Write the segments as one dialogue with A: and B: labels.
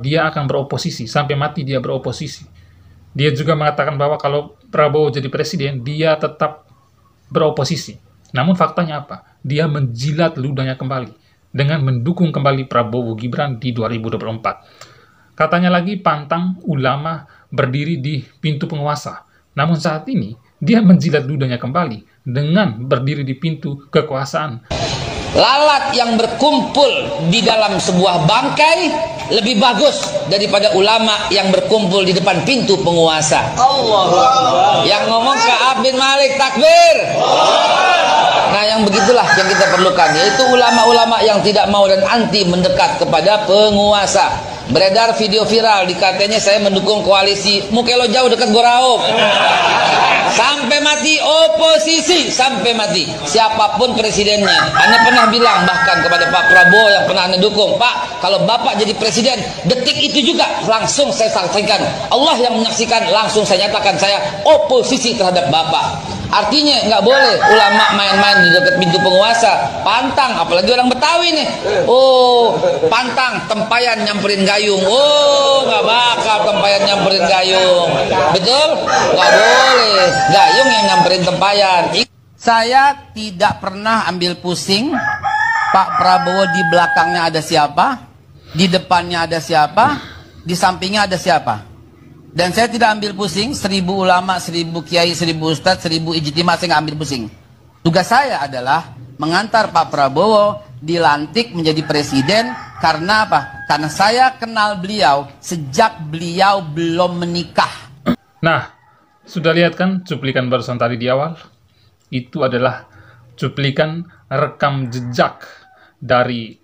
A: dia akan beroposisi sampai mati dia beroposisi. Dia juga mengatakan bahwa kalau Prabowo jadi presiden, dia tetap beroposisi. Namun faktanya apa? Dia menjilat ludahnya kembali dengan mendukung kembali Prabowo Gibran di 2024. Katanya lagi pantang ulama berdiri di pintu penguasa. Namun saat ini dia menjilat ludahnya kembali dengan berdiri di pintu kekuasaan. Lalat yang berkumpul di dalam sebuah bangkai lebih
B: bagus daripada ulama yang berkumpul di depan pintu penguasa. Allah. Yang ngomong ke Abin Malik takbir. Nah, yang begitulah yang kita perlukan yaitu ulama-ulama yang tidak mau dan anti mendekat kepada penguasa. Beredar video viral di katanya saya mendukung koalisi. Mukelo jauh dekat Gorao. Sampai mati oposisi, sampai mati. Siapapun presidennya. Anda pernah bilang bahkan kepada Pak Prabowo yang pernah Anda dukung, "Pak, kalau Bapak jadi presiden, detik itu juga langsung saya saksikan. Allah yang menyaksikan langsung saya nyatakan saya oposisi terhadap Bapak." Artinya nggak boleh ulama main-main di dekat pintu penguasa. Pantang, apalagi orang Betawi nih. Oh, pantang tempayan nyamperin gayung. Oh, nggak bakal tempayan nyamperin gayung. Betul? Nggak boleh. Gayung yang nyamperin tempayan. Saya tidak pernah ambil pusing. Pak Prabowo di belakangnya ada siapa? Di depannya ada siapa? Di sampingnya ada siapa? Dan saya tidak ambil pusing, seribu ulama, seribu kiai, seribu ustad seribu ijtima, saya ambil pusing. Tugas saya adalah mengantar Pak Prabowo dilantik menjadi presiden karena apa? Karena saya kenal beliau sejak beliau belum
A: menikah. Nah, sudah lihat kan cuplikan barusan tadi di awal? Itu adalah cuplikan rekam jejak dari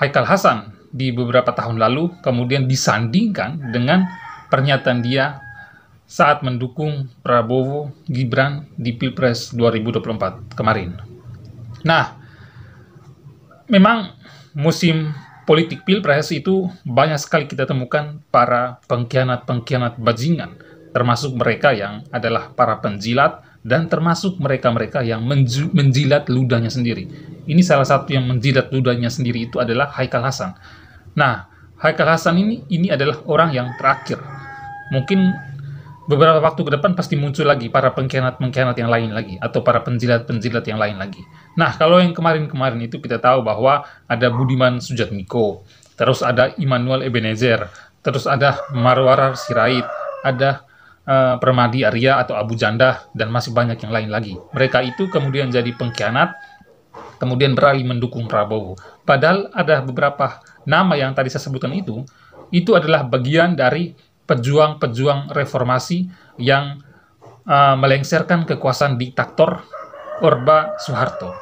A: Haikal Hasan di beberapa tahun lalu kemudian disandingkan dengan pernyataan dia saat mendukung Prabowo Gibran di Pilpres 2024 kemarin. Nah, memang musim politik Pilpres itu banyak sekali kita temukan para pengkhianat-pengkhianat bajingan, termasuk mereka yang adalah para penjilat dan termasuk mereka-mereka yang menjilat ludahnya sendiri. Ini salah satu yang menjilat ludahnya sendiri itu adalah Haikal Hasan. Nah, Haikal Hasan ini ini adalah orang yang terakhir mungkin beberapa waktu ke depan pasti muncul lagi para pengkhianat-pengkhianat yang lain lagi atau para penjilat-penjilat yang lain lagi. Nah, kalau yang kemarin-kemarin itu kita tahu bahwa ada Budiman Sujatmiko, terus ada Immanuel Ebenezer, terus ada Marwarar Sirait, ada uh, Permadi Arya atau Abu Janda dan masih banyak yang lain lagi. Mereka itu kemudian jadi pengkhianat, kemudian beralih mendukung Prabowo. Padahal ada beberapa nama yang tadi saya sebutkan itu itu adalah bagian dari pejuang-pejuang reformasi yang uh, melengsarkan kekuasaan diktator Orba Soeharto.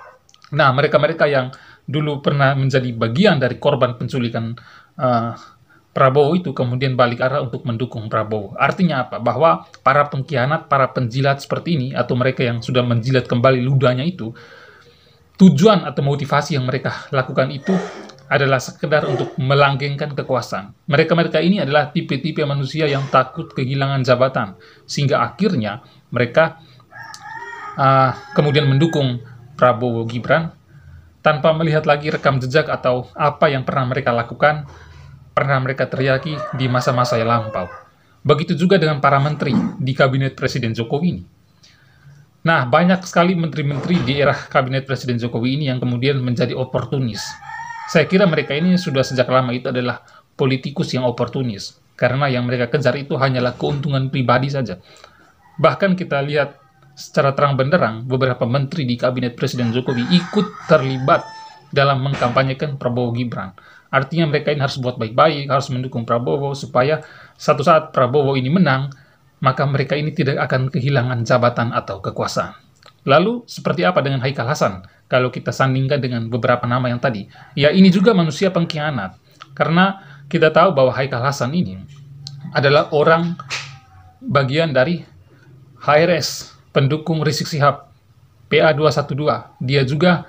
A: Nah, mereka-mereka yang dulu pernah menjadi bagian dari korban penculikan uh, Prabowo itu kemudian balik arah untuk mendukung Prabowo. Artinya apa? Bahwa para pengkhianat, para penjilat seperti ini, atau mereka yang sudah menjilat kembali ludahnya itu, tujuan atau motivasi yang mereka lakukan itu adalah sekedar untuk melanggengkan kekuasaan. Mereka-mereka ini adalah tipe-tipe manusia yang takut kehilangan jabatan, sehingga akhirnya mereka uh, kemudian mendukung Prabowo Gibran tanpa melihat lagi rekam jejak atau apa yang pernah mereka lakukan, pernah mereka teriaki di masa-masa yang lampau. Begitu juga dengan para menteri di kabinet Presiden Jokowi ini. Nah, banyak sekali menteri-menteri di era kabinet Presiden Jokowi ini yang kemudian menjadi oportunis, saya kira mereka ini sudah sejak lama itu adalah politikus yang oportunis, karena yang mereka kejar itu hanyalah keuntungan pribadi saja. Bahkan kita lihat secara terang benderang beberapa menteri di kabinet Presiden Jokowi ikut terlibat dalam mengkampanyekan Prabowo Gibran. Artinya mereka ini harus buat baik-baik, harus mendukung Prabowo supaya satu saat Prabowo ini menang, maka mereka ini tidak akan kehilangan jabatan atau kekuasaan. Lalu, seperti apa dengan Haikal Hasan? Kalau kita sandingkan dengan beberapa nama yang tadi. Ya, ini juga manusia pengkhianat. Karena kita tahu bahwa Haikal Hasan ini adalah orang bagian dari HRS, pendukung Rizik Sihab, PA212. Dia juga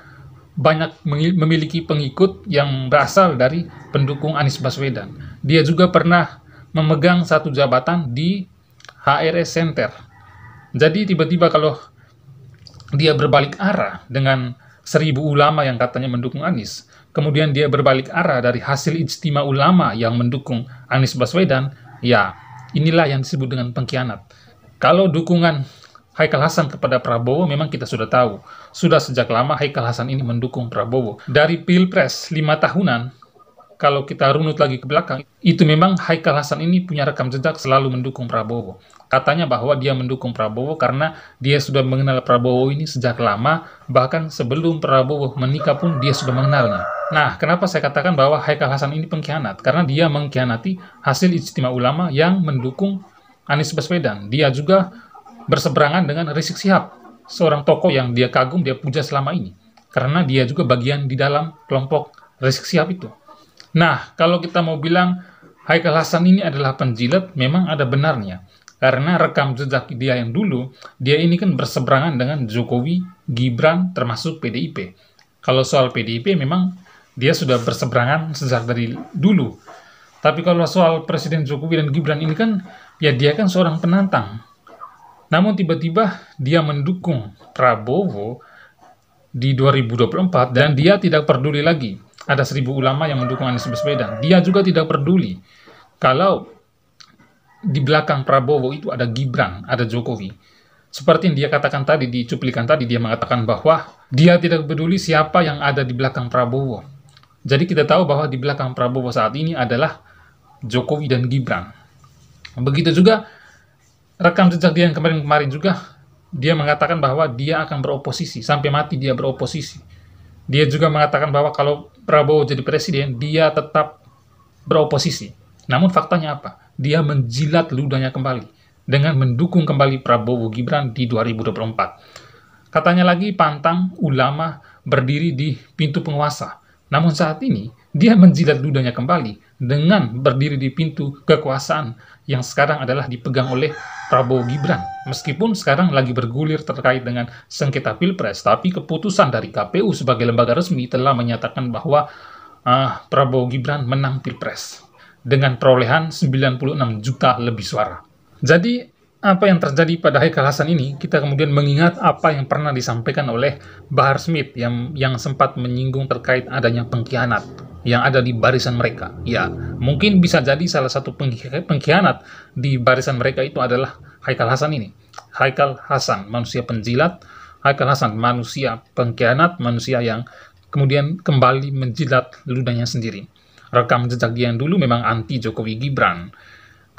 A: banyak memiliki pengikut yang berasal dari pendukung Anies Baswedan. Dia juga pernah memegang satu jabatan di HRS Center. Jadi tiba-tiba kalau dia berbalik arah dengan seribu ulama yang katanya mendukung Anies, kemudian dia berbalik arah dari hasil ijtima ulama yang mendukung Anies Baswedan, ya inilah yang disebut dengan pengkhianat. Kalau dukungan Haikal Hasan kepada Prabowo memang kita sudah tahu. Sudah sejak lama Haikal Hasan ini mendukung Prabowo. Dari Pilpres 5 tahunan, kalau kita runut lagi ke belakang, itu memang Haikal Hasan ini punya rekam jejak selalu mendukung Prabowo. Katanya bahwa dia mendukung Prabowo karena dia sudah mengenal Prabowo ini sejak lama, bahkan sebelum Prabowo menikah pun dia sudah mengenalnya. Nah, kenapa saya katakan bahwa Haikal Hasan ini pengkhianat? Karena dia mengkhianati hasil ijtima ulama yang mendukung Anies Baswedan. Dia juga berseberangan dengan Rizik Sihab, seorang tokoh yang dia kagum, dia puja selama ini. Karena dia juga bagian di dalam kelompok Rizik Sihab itu. Nah, kalau kita mau bilang Haikal Hasan ini adalah penjilat, memang ada benarnya. Karena rekam jejak dia yang dulu, dia ini kan berseberangan dengan Jokowi, Gibran, termasuk PDIP. Kalau soal PDIP memang dia sudah berseberangan sejak dari dulu. Tapi kalau soal Presiden Jokowi dan Gibran ini kan, ya dia kan seorang penantang. Namun tiba-tiba dia mendukung Prabowo di 2024 dan dia tidak peduli lagi ada seribu ulama yang mendukung Anies Baswedan. Dia juga tidak peduli kalau di belakang Prabowo itu ada Gibran, ada Jokowi. Seperti yang dia katakan tadi di cuplikan tadi, dia mengatakan bahwa dia tidak peduli siapa yang ada di belakang Prabowo. Jadi kita tahu bahwa di belakang Prabowo saat ini adalah Jokowi dan Gibran. Begitu juga rekam jejak dia yang kemarin-kemarin juga dia mengatakan bahwa dia akan beroposisi sampai mati dia beroposisi. Dia juga mengatakan bahwa kalau Prabowo jadi presiden, dia tetap beroposisi. Namun faktanya apa? Dia menjilat ludahnya kembali dengan mendukung kembali Prabowo Gibran di 2024. Katanya lagi pantang ulama berdiri di pintu penguasa. Namun saat ini dia menjilat ludahnya kembali dengan berdiri di pintu kekuasaan yang sekarang adalah dipegang oleh Prabowo Gibran. Meskipun sekarang lagi bergulir terkait dengan sengketa pilpres, tapi keputusan dari KPU sebagai lembaga resmi telah menyatakan bahwa uh, Prabowo Gibran menang pilpres dengan perolehan 96 juta lebih suara. Jadi apa yang terjadi pada Haikal Hasan ini, kita kemudian mengingat apa yang pernah disampaikan oleh Bahar Smith yang yang sempat menyinggung terkait adanya pengkhianat yang ada di barisan mereka. Ya, mungkin bisa jadi salah satu pengkhianat di barisan mereka itu adalah Haikal Hasan ini. Haikal Hasan, manusia penjilat, Haikal Hasan, manusia pengkhianat, manusia yang kemudian kembali menjilat ludahnya sendiri. Rekam jejak dia yang dulu memang anti Jokowi Gibran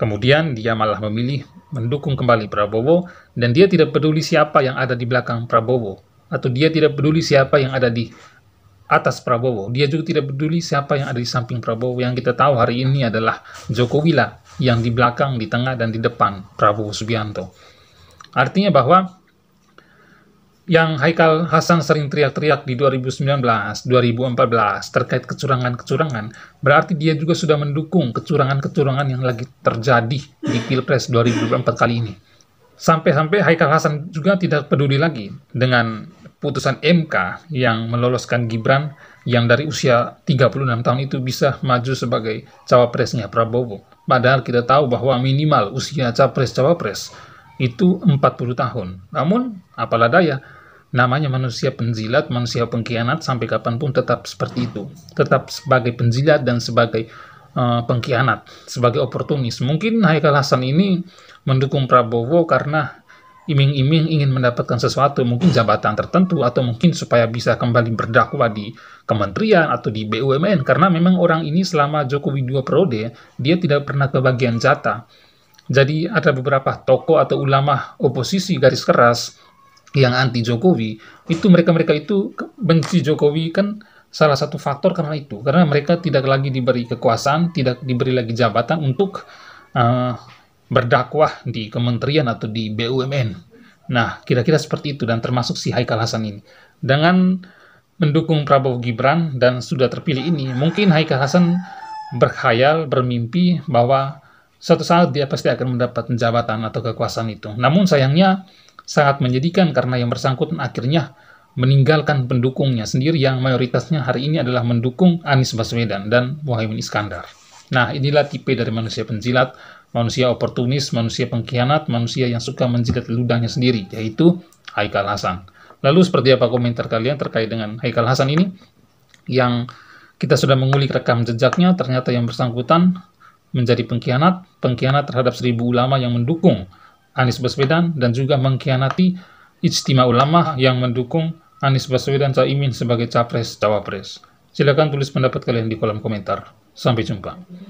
A: Kemudian dia malah memilih mendukung kembali Prabowo dan dia tidak peduli siapa yang ada di belakang Prabowo atau dia tidak peduli siapa yang ada di atas Prabowo. Dia juga tidak peduli siapa yang ada di samping Prabowo. Yang kita tahu hari ini adalah Jokowi lah yang di belakang, di tengah dan di depan Prabowo Subianto. Artinya bahwa yang Haikal Hasan sering teriak-teriak di 2019, 2014 terkait kecurangan-kecurangan, berarti dia juga sudah mendukung kecurangan-kecurangan yang lagi terjadi di Pilpres 2024 kali ini. Sampai-sampai Haikal Hasan juga tidak peduli lagi dengan putusan MK yang meloloskan Gibran yang dari usia 36 tahun itu bisa maju sebagai cawapresnya Prabowo. Padahal kita tahu bahwa minimal usia capres-cawapres itu 40 tahun. Namun, apalah daya, Namanya manusia penjilat, manusia pengkhianat, sampai kapanpun tetap seperti itu. Tetap sebagai penjilat dan sebagai uh, pengkhianat, sebagai oportunis. Mungkin Haikal Hasan ini mendukung Prabowo karena iming-iming ingin mendapatkan sesuatu, mungkin jabatan tertentu, atau mungkin supaya bisa kembali berdakwah di kementerian atau di BUMN, karena memang orang ini selama Jokowi dua periode, dia tidak pernah kebagian jatah. Jadi ada beberapa tokoh atau ulama oposisi garis keras yang anti Jokowi itu mereka-mereka itu benci Jokowi kan salah satu faktor karena itu karena mereka tidak lagi diberi kekuasaan tidak diberi lagi jabatan untuk uh, berdakwah di kementerian atau di BUMN Nah, kira-kira seperti itu dan termasuk si Haikal Hasan ini. Dengan mendukung Prabowo Gibran dan sudah terpilih ini, mungkin Haikal Hasan berkhayal, bermimpi bahwa suatu saat dia pasti akan mendapat jabatan atau kekuasaan itu. Namun sayangnya sangat menjadikan karena yang bersangkutan akhirnya meninggalkan pendukungnya sendiri yang mayoritasnya hari ini adalah mendukung Anies Baswedan dan Muhaymin Iskandar. Nah, inilah tipe dari manusia penjilat, manusia oportunis, manusia pengkhianat, manusia yang suka menjilat ludahnya sendiri, yaitu Haikal Hasan. Lalu seperti apa komentar kalian terkait dengan Haikal Hasan ini? Yang kita sudah mengulik rekam jejaknya, ternyata yang bersangkutan menjadi pengkhianat, pengkhianat terhadap seribu ulama yang mendukung Anies Baswedan dan juga mengkhianati istimewa ulama yang mendukung Anies Baswedan Caimin sebagai capres-cawapres. Silakan tulis pendapat kalian di kolom komentar. Sampai jumpa.